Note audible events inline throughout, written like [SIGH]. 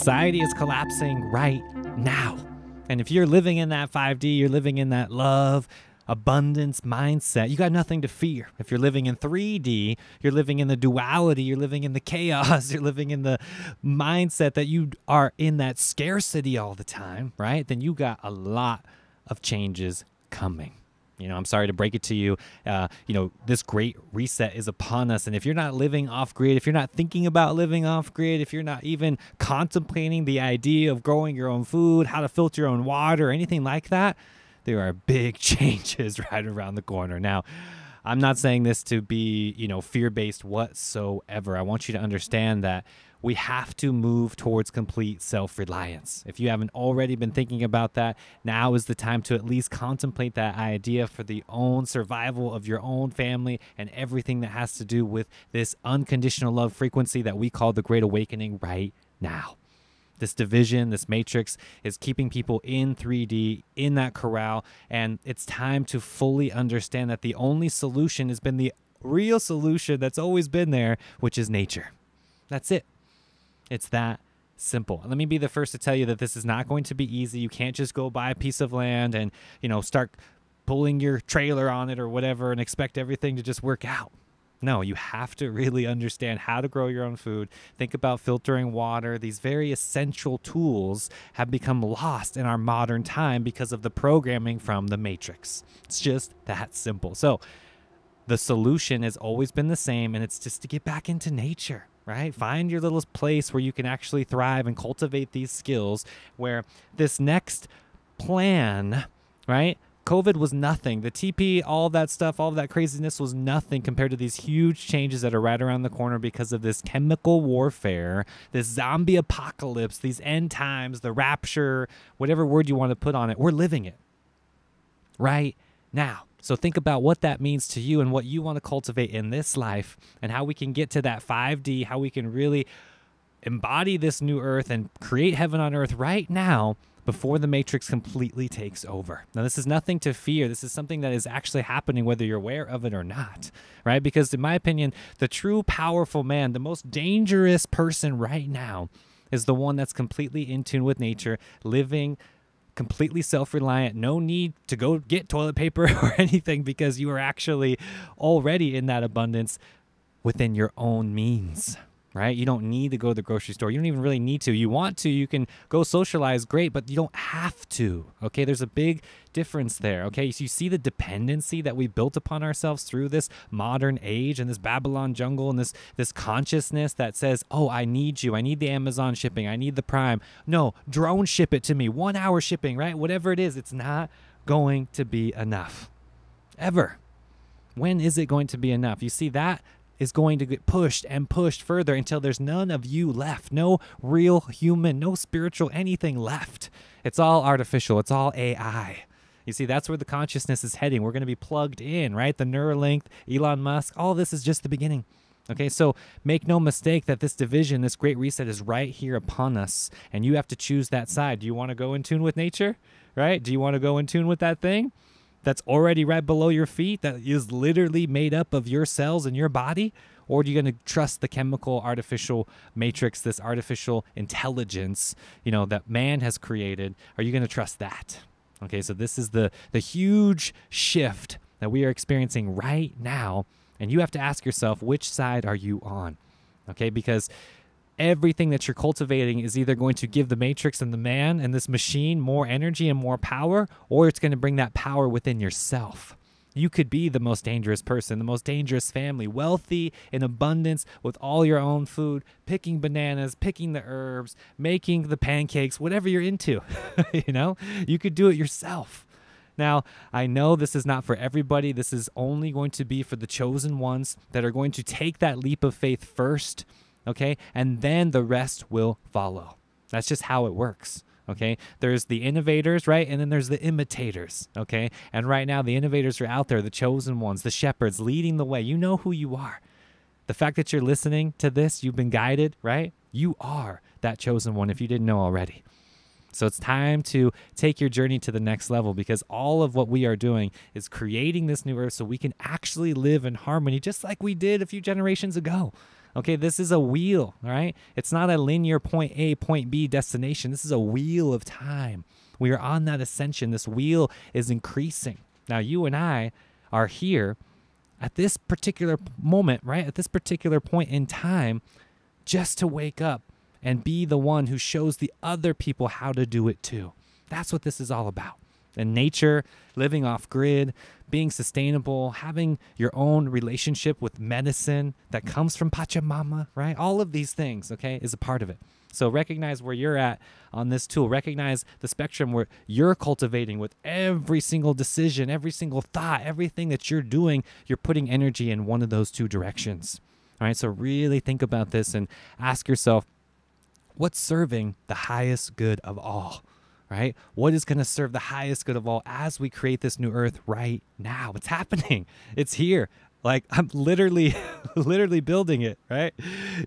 Society is collapsing right now. And if you're living in that 5D, you're living in that love, abundance mindset, you got nothing to fear. If you're living in 3D, you're living in the duality, you're living in the chaos, [LAUGHS] you're living in the mindset that you are in that scarcity all the time, right? Then you got a lot of changes coming. You know, I'm sorry to break it to you. Uh, you know, this great reset is upon us. And if you're not living off grid, if you're not thinking about living off grid, if you're not even contemplating the idea of growing your own food, how to filter your own water, or anything like that, there are big [LAUGHS] changes right around the corner. Now, I'm not saying this to be, you know, fear based whatsoever. I want you to understand that we have to move towards complete self reliance. If you haven't already been thinking about that, now is the time to at least contemplate that idea for the own survival of your own family and everything that has to do with this unconditional love frequency that we call the Great Awakening right now this division, this matrix is keeping people in 3D, in that corral. And it's time to fully understand that the only solution has been the real solution that's always been there, which is nature. That's it. It's that simple. Let me be the first to tell you that this is not going to be easy. You can't just go buy a piece of land and, you know, start pulling your trailer on it or whatever and expect everything to just work out. No, you have to really understand how to grow your own food. Think about filtering water. These very essential tools have become lost in our modern time because of the programming from the matrix. It's just that simple. So, the solution has always been the same, and it's just to get back into nature right? Find your little place where you can actually thrive and cultivate these skills where this next plan, right? COVID was nothing. The TP, all that stuff, all that craziness was nothing compared to these huge changes that are right around the corner because of this chemical warfare, this zombie apocalypse, these end times, the rapture, whatever word you want to put on it. We're living it, right? now. So think about what that means to you and what you want to cultivate in this life and how we can get to that 5D, how we can really embody this new earth and create heaven on earth right now before the matrix completely takes over. Now, this is nothing to fear. This is something that is actually happening whether you're aware of it or not, right? Because, in my opinion, the true powerful man, the most dangerous person right now, is the one that's completely in tune with nature, living completely self reliant, no need to go get toilet paper [LAUGHS] or anything because you are actually already in that abundance within your own means right? You don't need to go to the grocery store. You don't even really need to. You want to, you can go socialize, great, but you don't have to. Okay, there's a big difference there. Okay, so you see the dependency that we built upon ourselves through this modern age and this Babylon jungle and this this consciousness that says, "Oh, I need you. I need the Amazon shipping. I need the Prime." No, drone ship it to me. 1-hour shipping, right? Whatever it is, it's not going to be enough. Ever. When is it going to be enough? You see that is going to get pushed and pushed further until there's none of you left. No real human, no spiritual anything left. It's all artificial, it's all AI. You see, that's where the consciousness is heading. We're going to be plugged in, right? The Neuralink, Elon Musk, all this is just the beginning. Okay, so make no mistake that this division, this great reset is right here upon us, and you have to choose that side. Do you want to go in tune with nature, right? Do you want to go in tune with that thing? that's already right below your feet that is literally made up of your cells and your body? Or are you going to trust the chemical artificial matrix, this artificial intelligence, you know, that man has created? Are you going to trust that? Okay, so this is the the huge shift that we are experiencing right now, and you have to ask yourself which side are you on? Okay, because everything that you're cultivating is either going to give the matrix and the man and this machine more energy and more power, or it's going to bring that power within yourself. You could be the most dangerous person, the most dangerous family, wealthy in abundance with all your own food, picking bananas, picking the herbs, making the pancakes, whatever you're into. [LAUGHS] you know, you could do it yourself. Now, I know this is not for everybody. This is only going to be for the chosen ones that are going to take that leap of faith first okay? And then the rest will follow. That's just how it works. Okay, there's the innovators, right? And then there's the imitators. Okay, and right now the innovators are out there, the chosen ones, the shepherds leading the way. You know who you are. The fact that you're listening to this, you've been guided, right? You are that chosen one if you didn't know already. So it's time to take your journey to the next level because all of what we are doing is creating this new earth so we can actually live in harmony, just like we did a few generations ago. Okay, this is a wheel, right? It's not a linear point A, point B destination. This is a wheel of time. We are on that ascension. This wheel is increasing. Now, you and I are here at this particular moment, right? At this particular point in time, just to wake up and be the one who shows the other people how to do it too. That's what this is all about and nature, living off grid, being sustainable, having your own relationship with medicine that comes from Pachamama, right? All of these things, okay, is a part of it. So recognize where you're at on this tool. Recognize the spectrum where you're cultivating with every single decision, every single thought, everything that you're doing, you're putting energy in one of those two directions. All right, so really think about this and ask yourself what's serving the highest good of all? right? What is going to serve the highest good of all as we create this new earth right now? It's happening. [LAUGHS] It's here. Like I'm literally [LAUGHS] literally building it, right?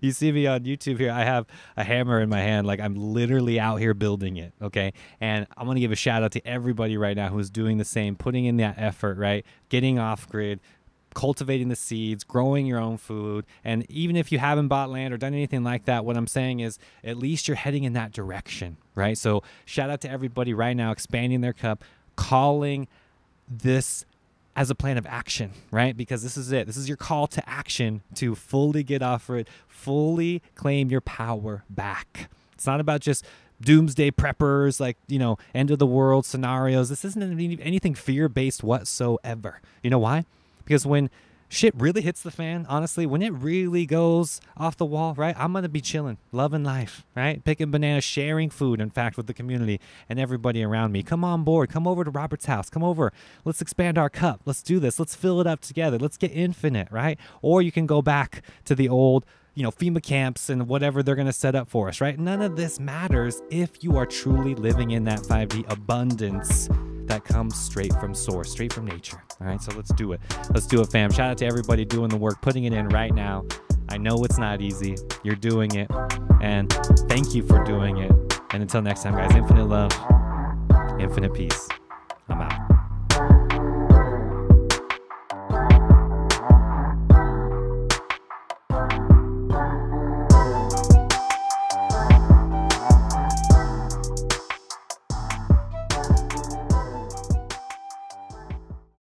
You see me on YouTube here. I have a hammer in my hand. Like I'm literally out here building it, okay? And I want to give a shout out to everybody right now who's doing the same, putting in that effort, right? Getting off grid, cultivating the seeds, growing your own food. And even if you haven't bought land or done anything like that, what I'm saying is at least you're heading in that direction, right? So shout out to everybody right now expanding their cup, calling this as a plan of action, right? Because this is it. This is your call to action to fully get off it, fully claim your power back. It's not about just doomsday preppers, like, you know, end of the world scenarios. This isn't anything fear based whatsoever. You know why? because when shit really hits the fan, honestly, when it really goes off the wall, right? I'm gonna be chilling, loving life, right? Picking bananas, sharing food, in fact, with the community and everybody around me. Come on board, come over to Robert's house, come over. Let's expand our cup. Let's do this. Let's fill it up together. Let's get infinite, right? Or you can go back to the old you know, FEMA camps and whatever they're going to set up for us, right? None of this matters if you are truly living in that 5D abundance that comes straight from source, straight from nature. All right, so let's do it. Let's do it, fam. Shout out to everybody doing the work, putting it in right now. I know it's not easy. You're doing it. And thank you for doing it. And until next time, guys, infinite love, infinite peace.